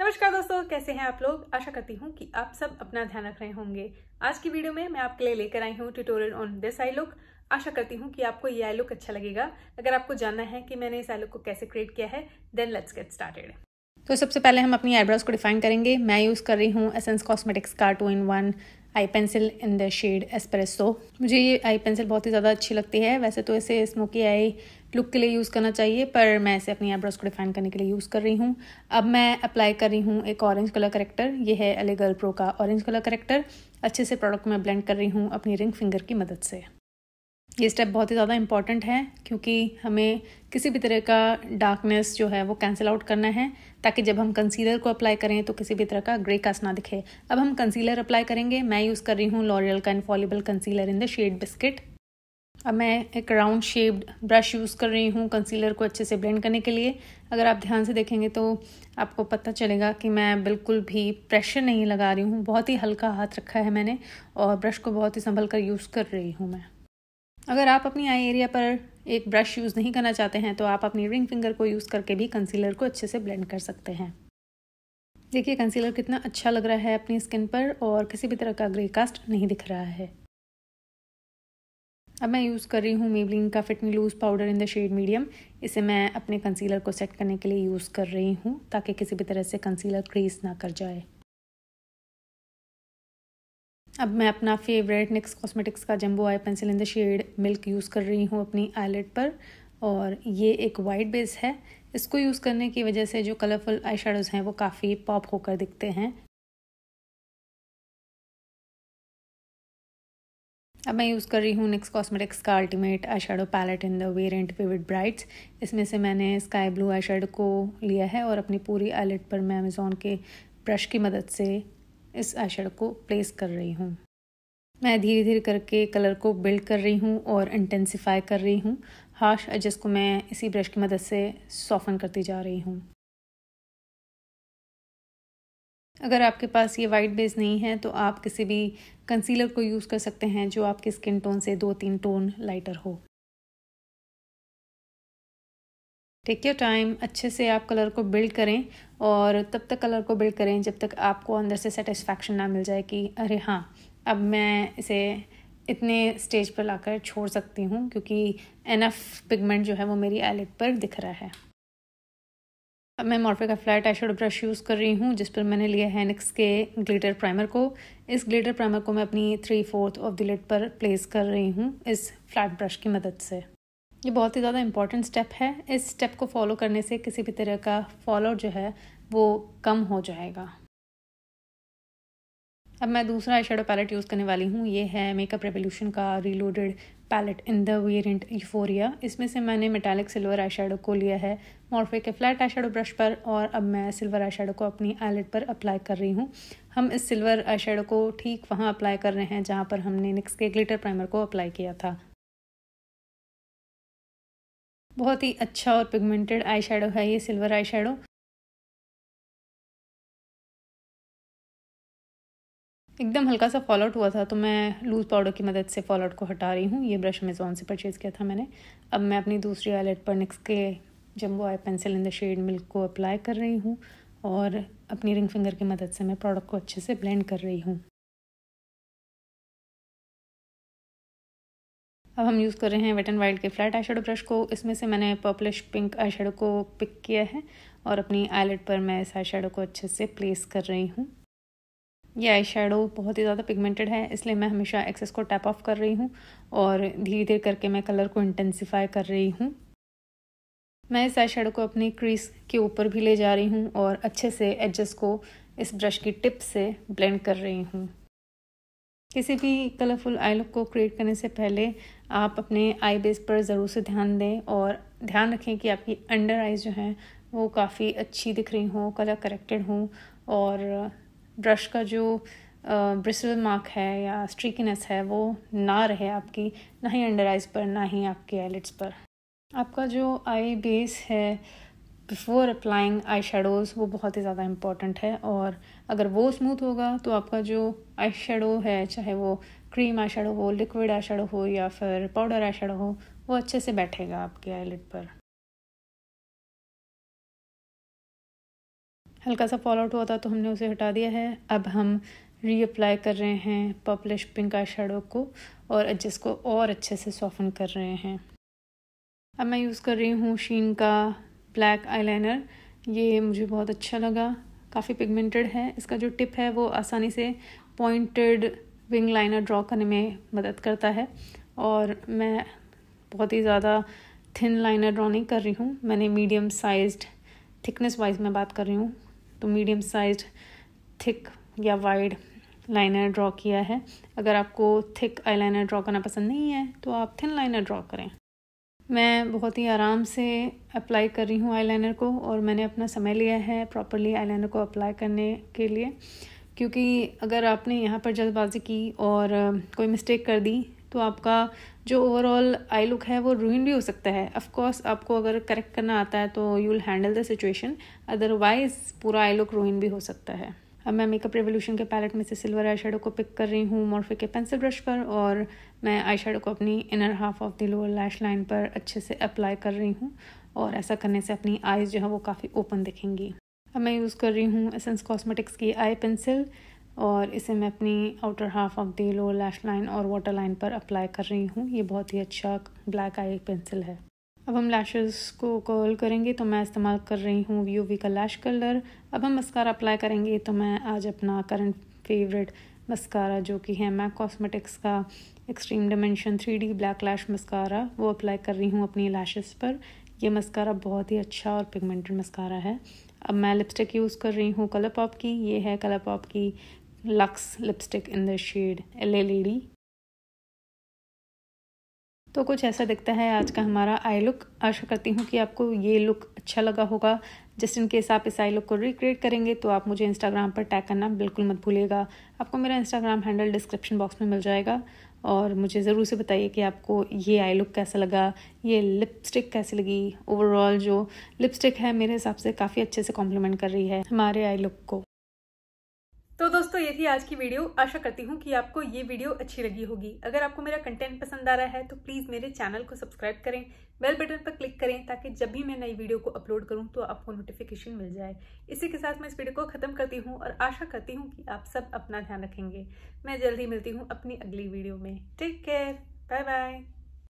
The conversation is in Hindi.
नमस्कार दोस्तों कैसे हैं आप लोग आशा करती हूँ कि आप सब अपना ध्यान रख रहे होंगे आज की वीडियो में मैं आपके लिए लेकर आई हूँ tutorial on this eye look आशा करती हूँ कि आपको ये आई लुक अच्छा लगेगा अगर आपको जानना है कि मैंने इस आई लुक को कैसे क्रिएट किया है देन लेट्स गेट स्टार्टेड तो सबसे पहले हम अपनी आईब्रोज को डिफाइन करेंगे मैं यूज़ कर रही हूँ एसेंस कॉस्मेटिक्स का two in one eye pencil in the shade espresso मुझे ये आई पेंसिल बहुत ही ज़्यादा अच्छी लगती है वैसे तो इसे स्मोकी आई लुक के लिए यूज़ करना चाहिए पर मैं इसे अपनी आईब्रोज को डिफाइन करने के लिए यूज़ कर रही हूँ अब मैं अप्लाई कर रही हूँ एक ऑरेंज कलर करेक्टर ये है एलेगल प्रो का ऑरेंज कलर करेक्टर अच्छे से प्रोडक्ट में ब्लेंड कर रही हूँ अपनी रिंग फिंगर की मदद से ये स्टेप बहुत ही ज़्यादा इम्पॉर्टेंट है क्योंकि हमें किसी भी तरह का डार्कनेस जो है वो कैंसिल आउट करना है ताकि जब हम कंसीलर को अप्लाई करें तो किसी भी तरह का ग्रे कास्ट ना दिखे अब हम कंसीलर अप्लाई करेंगे मैं यूज़ कर रही हूँ लॉरियल का infallible concealer in the shade biscuit अब मैं एक राउंड शेप्ड ब्रश यूज़ कर रही हूँ कंसीलर को अच्छे से ब्लेंड करने के लिए अगर आप ध्यान से देखेंगे तो आपको पता चलेगा कि मैं बिल्कुल भी प्रेशर नहीं लगा रही हूँ बहुत ही हल्का हाथ रखा है मैंने और ब्रश को बहुत ही संभल कर यूज़ कर रही हूँ मैं अगर आप अपनी आई एरिया पर एक ब्रश यूज़ नहीं करना चाहते हैं तो आप अपनी रिंग फिंगर को यूज़ करके भी कंसीलर को अच्छे से ब्लेंड कर सकते हैं देखिए कंसीलर कितना अच्छा लग रहा है अपनी स्किन पर और किसी भी तरह का ग्रे कास्ट नहीं दिख रहा है अब मैं यूज़ कर रही हूँ मेबलिन का fit me loose powder in the shade medium इसे मैं अपने कंसीलर को सेट करने के लिए यूज़ कर रही हूँ ताकि किसी भी तरह से कंसीलर क्रीज ना कर जाए अब मैं अपना फेवरेट निक्स कॉस्मेटिक्स का jumbo eye pencil in the shade milk use कर रही हूँ अपनी आईलेट पर और ये एक वाइट बेस है इसको यूज़ करने की वजह से जो कलरफुल आई शेडोज़ हैं वो काफ़ी पॉप होकर दिखते हैं अब मैं यूज़ कर रही हूँ निक्स कॉस्मेटिक्स का ultimate eye shadow palette in the variant vivid brights इसमें से मैंने स्काई ब्लू आई शेडो को लिया है और अपनी पूरी आईलेट पर मैं अमेज़ोन के ब्रश की मदद से इस आई को प्लेस कर रही हूँ मैं धीरे धीरे करके कलर को बिल्ड कर रही हूँ और इंटेंसिफाई कर रही हूँ हार्श एजेस को मैं इसी ब्रश की मदद से सॉफन करती जा रही हूँ अगर आपके पास ये वाइट बेस नहीं है तो आप किसी भी कंसीलर को यूज़ कर सकते हैं जो आपके स्किन टोन से दो तीन टोन लाइटर हो टेक योर टाइम अच्छे से आप कलर को बिल्ड करें और तब तक कलर को बिल्ड करें जब तक आपको अंदर से सेटिस्फैक्शन ना मिल जाए कि अरे हाँ अब मैं इसे इतने स्टेज पर लाकर छोड़ सकती हूँ क्योंकि एनफ पिगमेंट जो है वो मेरी आईलेट पर दिख रहा है अब मैं मॉर्फे का फ्लैट आई ब्रश यूज़ कर रही हूँ जिस पर मैंने लिया है निक्स के ग्लिटर प्राइमर को इस ग्लिटर प्राइमर को मैं अपनी three fourth of the lid पर प्लेस कर रही हूँ इस फ्लैट ब्रश की मदद से ये बहुत ही ज़्यादा इम्पॉर्टेंट स्टेप है इस स्टेप को फॉलो करने से किसी भी तरह का फॉलो जो है वो कम हो जाएगा अब मैं दूसरा आई शेडो पैलेट यूज़ करने वाली हूँ ये है मेकअप रेवोल्यूशन का reloaded palette in the variant euphoria इसमें से मैंने मेटालिक सिल्वर आई शेडो को लिया है मॉर्फे के फ्लैट आई शेडो ब्रश पर और अब मैं सिल्वर आई शेडो को अपनी आईलेट पर अप्लाई कर रही हूँ हम इस सिल्वर आई शेडो को ठीक वहाँ अप्लाई कर रहे हैं जहाँ पर हमने निक्स के ग्लिटर प्राइमर को अप्लाई किया था बहुत ही अच्छा और पिगमेंटेड आई है ये सिल्वर आई एकदम हल्का सा फॉल आउट हुआ था तो मैं लूज़ पाउडर की मदद से फॉल आउट को हटा रही हूँ ये ब्रश अमेज़ोन से परचेज़ किया था मैंने अब मैं अपनी दूसरी आईलेट पर निक्स के jumbo eye pencil in the shade milk को अप्लाई कर रही हूँ और अपनी रिंग फिंगर की मदद से मैं प्रोडक्ट को अच्छे से ब्लेंड कर रही हूँ अब हम यूज़ कर रहे हैं वेट एंड वाइल्ड के फ्लैट आई ब्रश को इसमें से मैंने पर्पलिश पिंक आई को पिक किया है और अपनी आईलेट पर मैं इस आई को अच्छे से प्लेस कर रही हूँ ये आई शेडो बहुत ही ज़्यादा पिगमेंटेड है इसलिए मैं हमेशा एक्सेस को टैप ऑफ कर रही हूँ और धीरे धीरे करके मैं कलर को इंटेंसीफाई कर रही हूँ मैं इस आई शेडो को अपनी क्रीज के ऊपर भी ले जा रही हूँ और अच्छे से एडजस्ट को इस ब्रश की टिप से ब्लेंड कर रही हूँ किसी भी कलरफुल आई लुक को क्रिएट करने से पहले आप अपने आई बेस पर ज़रूर से ध्यान दें और ध्यान रखें कि आपकी अंडर आइज़ जो हैं वो काफ़ी अच्छी दिख रही हों कलर करेक्टेड हों और ब्रश का जो ब्रिसल मार्क है या स्ट्रीकनेस है वो ना रहे आपकी ना ही अंडर आइज़ पर ना ही आपके आईलिट्स पर आपका जो आई बेस है बिफ़ोर अप्लाइंग आई शेडोज़ वो बहुत ही ज़्यादा इम्पॉर्टेंट है और अगर वो स्मूथ होगा तो आपका जो आई शेडो है चाहे वो क्रीम आई शेडो हो लिक्विड आई शेडो हो या फिर पाउडर आई शेडो हो वो अच्छे से बैठेगा आपके आईलिड पर हल्का सा फॉल आउट हुआ था तो हमने उसे हटा दिया है अब हम रीअप्लाई कर रहे हैं पर्पलिश पिंक आई शेडो को और जिसको को और अच्छे से सॉफ्टन कर रहे हैं अब मैं यूज़ कर रही हूँ शीन का ब्लैक आईलाइनर ये मुझे बहुत अच्छा लगा काफ़ी पिगमेंटेड है इसका जो टिप है वो आसानी से पॉइंटेड विंग लाइनर ड्रॉ करने में मदद करता है और मैं बहुत ही ज़्यादा थिन लाइनर ड्रॉ नहीं कर रही हूँ मैंने मीडियम साइज्ड थिकनेस वाइज में बात कर रही हूँ तो मीडियम साइज थिक या वाइड लाइनर ड्रॉ किया है अगर आपको थिक आईलाइनर ड्रॉ करना पसंद नहीं है तो आप थिन लाइनर ड्रॉ करें मैं बहुत ही आराम से अप्लाई कर रही हूँ आईलाइनर को और मैंने अपना समय लिया है प्रॉपरली आईलाइनर को अप्लाई करने के लिए क्योंकि अगर आपने यहाँ पर जल्दबाजी की और कोई मिस्टेक कर दी तो आपका जो ओवरऑल आई लुक है वो रूइन भी हो सकता है ऑफ कोर्स आपको अगर करेक्ट करना आता है तो you will handle the situation otherwise पूरा आई लुक रूइन भी हो सकता है अब मैं मेकअप रेवोल्यूशन के पैलेट में से सिल्वर आई को पिक कर रही हूँ मॉर्फे के पेंसिल ब्रश पर और मैं आई को अपनी inner half of the lower lash line पर अच्छे से अप्लाई कर रही हूँ और ऐसा करने से अपनी आईज जो है वो काफ़ी ओपन दिखेंगी अब मैं यूज़ कर रही हूँ एसेंस कॉस्मेटिक्स की आई पेंसिल और इसे मैं अपनी outer half of the lower lash line और वाटर लाइन पर अप्लाई कर रही हूँ ये बहुत ही अच्छा ब्लैक आई पेंसिल है अब हम लैशेस को कर्ल करेंगे तो मैं इस्तेमाल कर रही हूँ वी वी का लैश कलर अब हम मस्कारा अप्लाई करेंगे तो मैं आज अपना करंट फेवरेट मस्कारा जो कि है मैक कॉस्मेटिक्स का extreme dimension three D black lash mascara वो अप्लाई कर रही हूँ अपनी लैशेस पर यह मस्कारा बहुत ही अच्छा और पिगमेंटेड मस्कारा है अब मैं लिपस्टिक यूज़ कर रही हूँ कलर पॉप की ये है कलर पॉप की lux lipstick in the shade L L E D तो कुछ ऐसा दिखता है आज का हमारा आई लुक आशा करती हूँ कि आपको ये लुक अच्छा लगा होगा जस्ट इन केस आप इस आई लुक को रिक्रिएट करेंगे तो आप मुझे इंस्टाग्राम पर टैग करना बिल्कुल मत भूलिएगा आपको मेरा इंस्टाग्राम हैंडल डिस्क्रिप्शन बॉक्स में मिल जाएगा और मुझे ज़रूर से बताइए कि आपको ये आई लुक कैसा लगा ये लिपस्टिक कैसी लगी ओवरऑल जो लिपस्टिक है मेरे हिसाब से काफ़ी अच्छे से कॉम्प्लीमेंट कर रही है हमारे आई लुक को तो दोस्तों ये थी आज की वीडियो आशा करती हूँ कि आपको ये वीडियो अच्छी लगी होगी अगर आपको मेरा कंटेंट पसंद आ रहा है तो प्लीज़ मेरे चैनल को सब्सक्राइब करें बेल बटन पर क्लिक करें ताकि जब भी मैं नई वीडियो को अपलोड करूँ तो आपको नोटिफिकेशन मिल जाए इसी के साथ मैं इस वीडियो को ख़त्म करती हूँ और आशा करती हूँ कि आप सब अपना ध्यान रखेंगे मैं जल्दी मिलती हूँ अपनी अगली वीडियो में टेक केयर बाय बाय